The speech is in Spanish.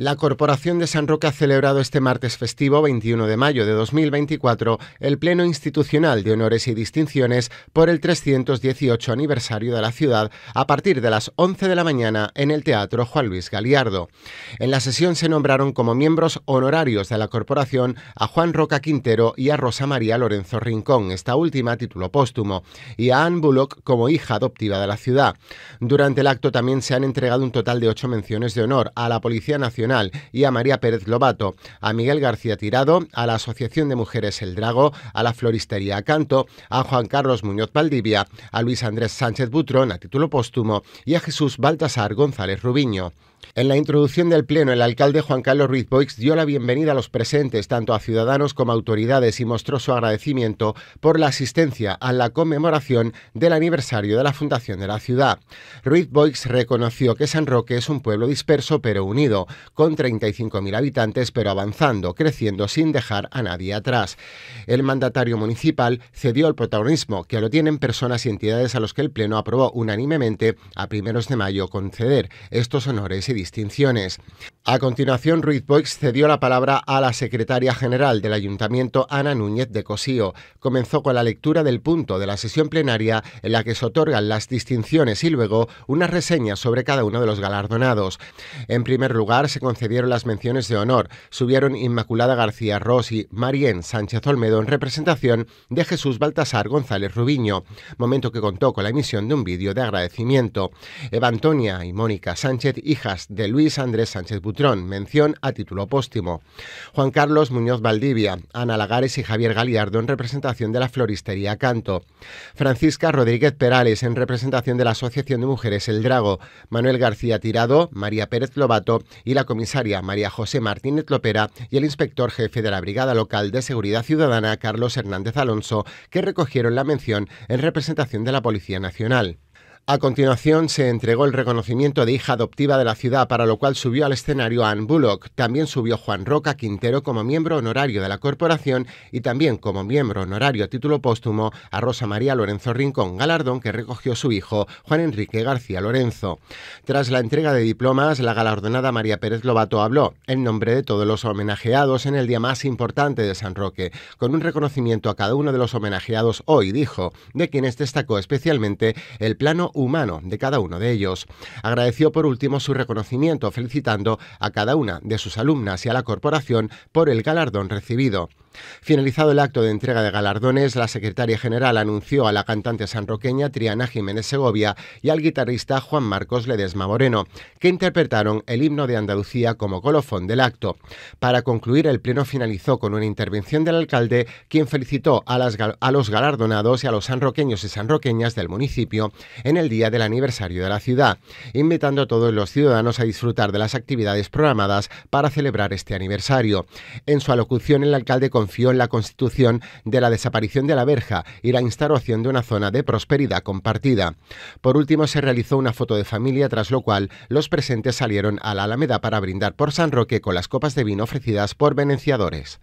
La Corporación de San Roque ha celebrado este martes festivo 21 de mayo de 2024 el Pleno Institucional de Honores y Distinciones por el 318 aniversario de la ciudad a partir de las 11 de la mañana en el Teatro Juan Luis Galiardo. En la sesión se nombraron como miembros honorarios de la corporación a Juan Roca Quintero y a Rosa María Lorenzo Rincón, esta última título póstumo, y a Anne Bullock como hija adoptiva de la ciudad. Durante el acto también se han entregado un total de ocho menciones de honor a la Policía Nacional y a María Pérez Lobato, a Miguel García Tirado, a la Asociación de Mujeres El Drago, a la Floristería Canto, a Juan Carlos Muñoz Valdivia, a Luis Andrés Sánchez Butrón a título póstumo y a Jesús Baltasar González Rubiño. En la introducción del Pleno, el alcalde Juan Carlos Ruiz Boix dio la bienvenida a los presentes, tanto a ciudadanos como a autoridades, y mostró su agradecimiento por la asistencia a la conmemoración del aniversario de la fundación de la ciudad. Ruiz Boix reconoció que San Roque es un pueblo disperso pero unido, con 35.000 habitantes, pero avanzando, creciendo sin dejar a nadie atrás. El mandatario municipal cedió el protagonismo que lo tienen personas y entidades a los que el Pleno aprobó unánimemente a primeros de mayo conceder estos honores y distinciones. A continuación, Ruiz Boix cedió la palabra a la secretaria general del Ayuntamiento, Ana Núñez de Cosío. Comenzó con la lectura del punto de la sesión plenaria en la que se otorgan las distinciones y luego una reseña sobre cada uno de los galardonados. En primer lugar, se concedieron las menciones de honor. Subieron Inmaculada García Rossi, y Marien Sánchez Olmedo en representación de Jesús Baltasar González Rubiño, momento que contó con la emisión de un vídeo de agradecimiento. Eva Antonia y Mónica Sánchez, hijas de Luis Andrés Sánchez mención a título póstumo. Juan Carlos Muñoz Valdivia, Ana Lagares y Javier Galiardo en representación de la Floristería Canto. Francisca Rodríguez Perales en representación de la Asociación de Mujeres El Drago. Manuel García Tirado, María Pérez Lobato y la comisaria María José Martínez Lopera y el inspector jefe de la Brigada Local de Seguridad Ciudadana Carlos Hernández Alonso, que recogieron la mención en representación de la Policía Nacional. A continuación se entregó el reconocimiento de hija adoptiva de la ciudad, para lo cual subió al escenario Anne Bullock. También subió Juan Roca Quintero como miembro honorario de la corporación y también como miembro honorario a título póstumo a Rosa María Lorenzo Rincón, galardón que recogió su hijo Juan Enrique García Lorenzo. Tras la entrega de diplomas, la galardonada María Pérez Lobato habló en nombre de todos los homenajeados en el día más importante de San Roque, con un reconocimiento a cada uno de los homenajeados hoy, dijo, de quienes destacó especialmente el plano humano de cada uno de ellos. Agradeció por último su reconocimiento felicitando a cada una de sus alumnas y a la corporación por el galardón recibido. Finalizado el acto de entrega de galardones, la secretaria general anunció a la cantante sanroqueña Triana Jiménez Segovia y al guitarrista Juan Marcos Ledesma Moreno, que interpretaron el himno de Andalucía como colofón del acto. Para concluir, el pleno finalizó con una intervención del alcalde, quien felicitó a, los galardonados y a los sanroqueños y sanroqueñas del municipio en el día del aniversario de la ciudad, invitando a todos los ciudadanos a disfrutar de las actividades programadas para celebrar este aniversario. En su alocución, el alcalde confió en la constitución de la desaparición de la verja y la instauración de una zona de prosperidad compartida. Por último, se realizó una foto de familia, tras lo cual los presentes salieron a la Alameda para brindar por San Roque con las copas de vino ofrecidas por venenciadores.